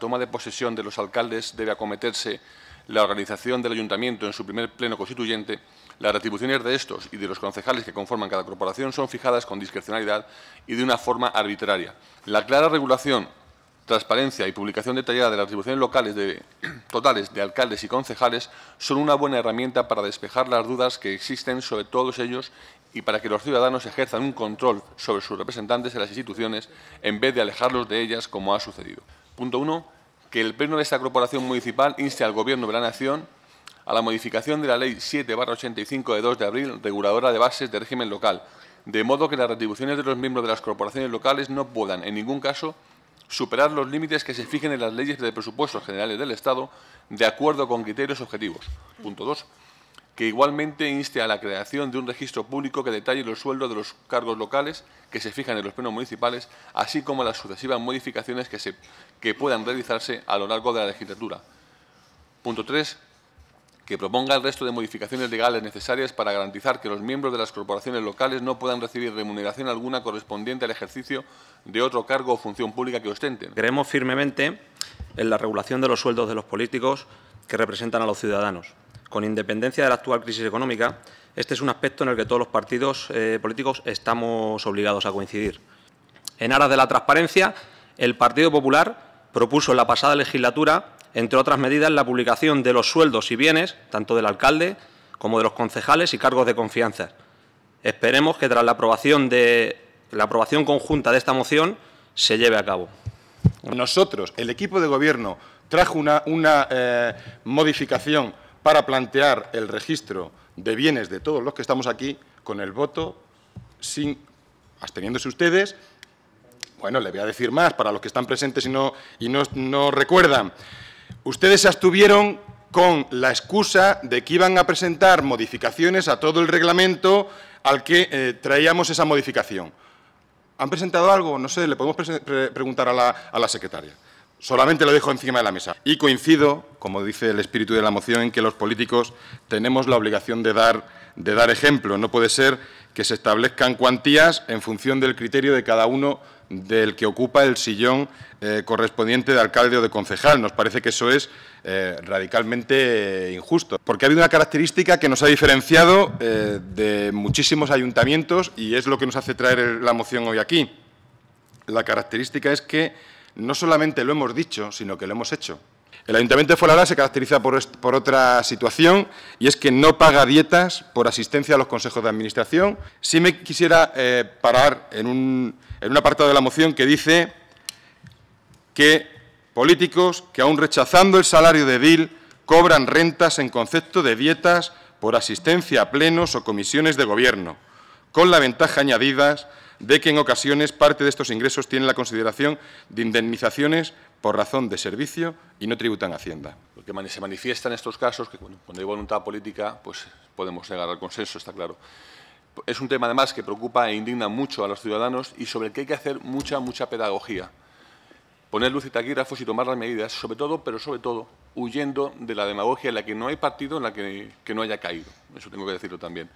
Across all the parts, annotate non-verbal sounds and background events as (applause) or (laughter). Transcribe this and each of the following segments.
toma de posesión de los alcaldes debe acometerse la organización del ayuntamiento en su primer pleno constituyente, las retribuciones de estos y de los concejales que conforman cada corporación son fijadas con discrecionalidad y de una forma arbitraria. La clara regulación, transparencia y publicación detallada de las retribuciones locales (clears throat) totales de alcaldes y concejales son una buena herramienta para despejar las dudas que existen sobre todos ellos y para que los ciudadanos ejerzan un control sobre sus representantes en las instituciones en vez de alejarlos de ellas como ha sucedido. Punto 1. Que el Pleno de esta Corporación Municipal inste al Gobierno de la Nación a la modificación de la Ley 7-85 de 2 de abril, reguladora de bases de régimen local, de modo que las retribuciones de los miembros de las corporaciones locales no puedan, en ningún caso, superar los límites que se fijen en las leyes de presupuestos generales del Estado, de acuerdo con criterios objetivos. Punto 2 que igualmente inste a la creación de un registro público que detalle los sueldos de los cargos locales que se fijan en los plenos municipales, así como las sucesivas modificaciones que, se, puedan realizarse a lo largo de la legislatura. Punto 3. Que proponga el resto de modificaciones legales necesarias para garantizar que los miembros de las corporaciones locales no puedan recibir remuneración alguna correspondiente al ejercicio de otro cargo o función pública que ostenten. Creemos firmemente en la regulación de los sueldos de los políticos que representan a los ciudadanos con independencia de la actual crisis económica, este es un aspecto en el que todos los partidos eh, políticos estamos obligados a coincidir. En aras de la transparencia, el Partido Popular propuso en la pasada legislatura, entre otras medidas, la publicación de los sueldos y bienes, tanto del alcalde como de los concejales y cargos de confianza. Esperemos que tras la aprobación, de, la aprobación conjunta de esta moción se lleve a cabo. Nosotros, el equipo de gobierno, trajo una, una eh, modificación para plantear el registro de bienes de todos los que estamos aquí con el voto sin absteniéndose ustedes. Bueno, le voy a decir más para los que están presentes y no, recuerdan. Ustedes se abstuvieron con la excusa de que iban a presentar modificaciones a todo el reglamento al que eh, traíamos esa modificación. ¿Han presentado algo? No sé, le podemos preguntar a la secretaria. Solamente lo dejo encima de la mesa. Y coincido, como dice el espíritu de la moción, en que los políticos tenemos la obligación de dar, de dar ejemplo. No puede ser que se establezcan cuantías en función del criterio de cada uno del que ocupa el sillón eh, correspondiente de alcalde o de concejal. Nos parece que eso es eh, radicalmente eh, injusto, porque ha habido una característica que nos ha diferenciado de muchísimos ayuntamientos y es lo que nos hace traer la moción hoy aquí. La característica es que no solamente lo hemos dicho, sino que lo hemos hecho. El Ayuntamiento de Fuenlabrada se caracteriza por, otra situación y es que no paga dietas por asistencia a los consejos de administración. Sí me quisiera eh, parar en un, en apartado de la moción que dice que políticos que aún rechazando el salario de DIL cobran rentas en concepto de dietas por asistencia a plenos o comisiones de gobierno, con la ventaja añadida de que en ocasiones parte de estos ingresos tienen la consideración de indemnizaciones por razón de servicio y no tributan Hacienda. Porque se manifiesta en estos casos, que cuando hay voluntad política, pues podemos llegar al consenso, está claro. Es un tema, además, que preocupa e indigna mucho a los ciudadanos y sobre el que hay que hacer mucha, mucha pedagogía. Poner luz y taquígrafos y tomar las medidas, sobre todo, pero sobre todo, huyendo de la demagogia en la que no hay partido, en la que no haya caído. Eso tengo que decirlo también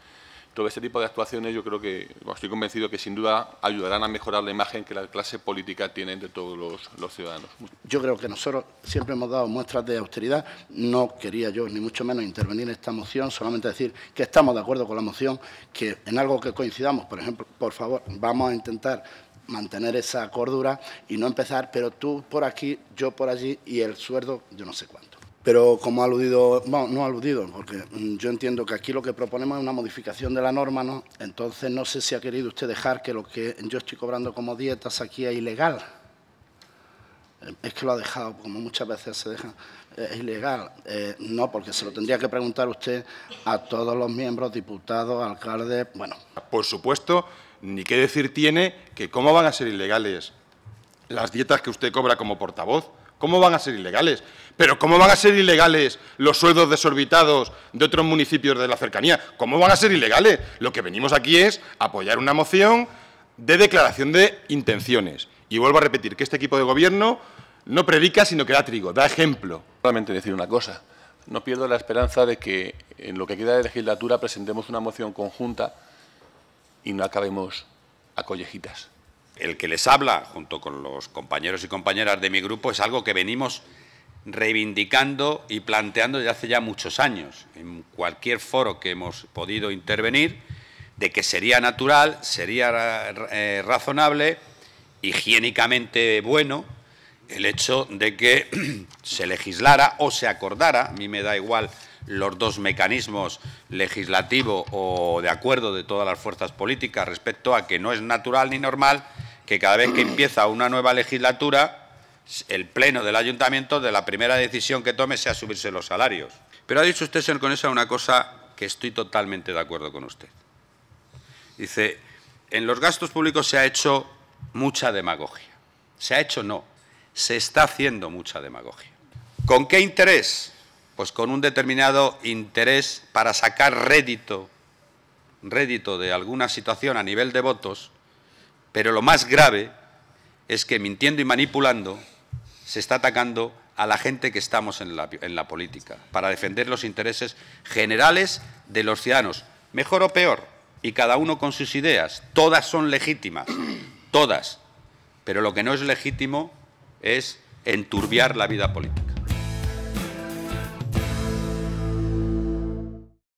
todo ese tipo de actuaciones yo creo que, estoy convencido que sin duda ayudarán a mejorar la imagen que la clase política tiene de todos los, los, ciudadanos. Yo creo que nosotros siempre hemos dado muestras de austeridad. No quería yo ni mucho menos intervenir en esta moción, solamente decir que estamos de acuerdo con la moción, que en algo que coincidamos, por ejemplo, por favor, vamos a intentar mantener esa cordura y no empezar, pero tú por aquí, yo por allí y el sueldo yo no sé cuánto. Pero como ha aludido, bueno, no ha aludido, porque mm, yo entiendo que aquí lo que proponemos es una modificación de la norma, ¿no? Entonces no sé si ha querido usted dejar que lo que yo estoy cobrando como dietas aquí es ilegal. Eh, es que lo ha dejado, como muchas veces se deja, eh, es ilegal. Eh, no, porque se lo tendría que preguntar usted a todos los miembros, diputados, alcaldes, bueno. Por supuesto, ni qué decir tiene que cómo van a ser ilegales las dietas que usted cobra como portavoz. ¿Cómo van a ser ilegales? Pero ¿cómo van a ser ilegales los sueldos desorbitados de otros municipios de la cercanía? ¿Cómo van a ser ilegales? Lo que venimos aquí es apoyar una moción de declaración de intenciones. Y vuelvo a repetir que este equipo de gobierno no predica, sino que da trigo, da ejemplo. Solamente decir una cosa. No pierdo la esperanza de que en lo que queda de legislatura presentemos una moción conjunta y no acabemos a collejitas el que les habla, junto con los compañeros y compañeras de mi grupo, es algo que venimos reivindicando y planteando desde hace ya muchos años, en cualquier foro que hemos podido intervenir, de que sería natural, sería eh, razonable, higiénicamente bueno, el hecho de que (clears throat) se legislara o se acordara, a mí me da igual los dos mecanismos legislativo o de acuerdo de todas las fuerzas políticas respecto a que no es natural ni normal que cada vez que empieza una nueva legislatura, el pleno del ayuntamiento, de la primera decisión que tome, sea subirse los salarios. Pero ha dicho usted, señor Conesa, una cosa que estoy totalmente de acuerdo con usted. Dice, en los gastos públicos se ha hecho mucha demagogia. Se ha hecho no, se está haciendo mucha demagogia. ¿Con qué interés? Pues con un determinado interés para sacar rédito, rédito de alguna situación a nivel de votos pero lo más grave es que mintiendo y manipulando se está atacando a la gente que estamos en la, política, para defender los intereses generales de los ciudadanos, mejor o peor, y cada uno con sus ideas. Todas son legítimas, todas. Pero lo que no es legítimo es enturbiar la vida política.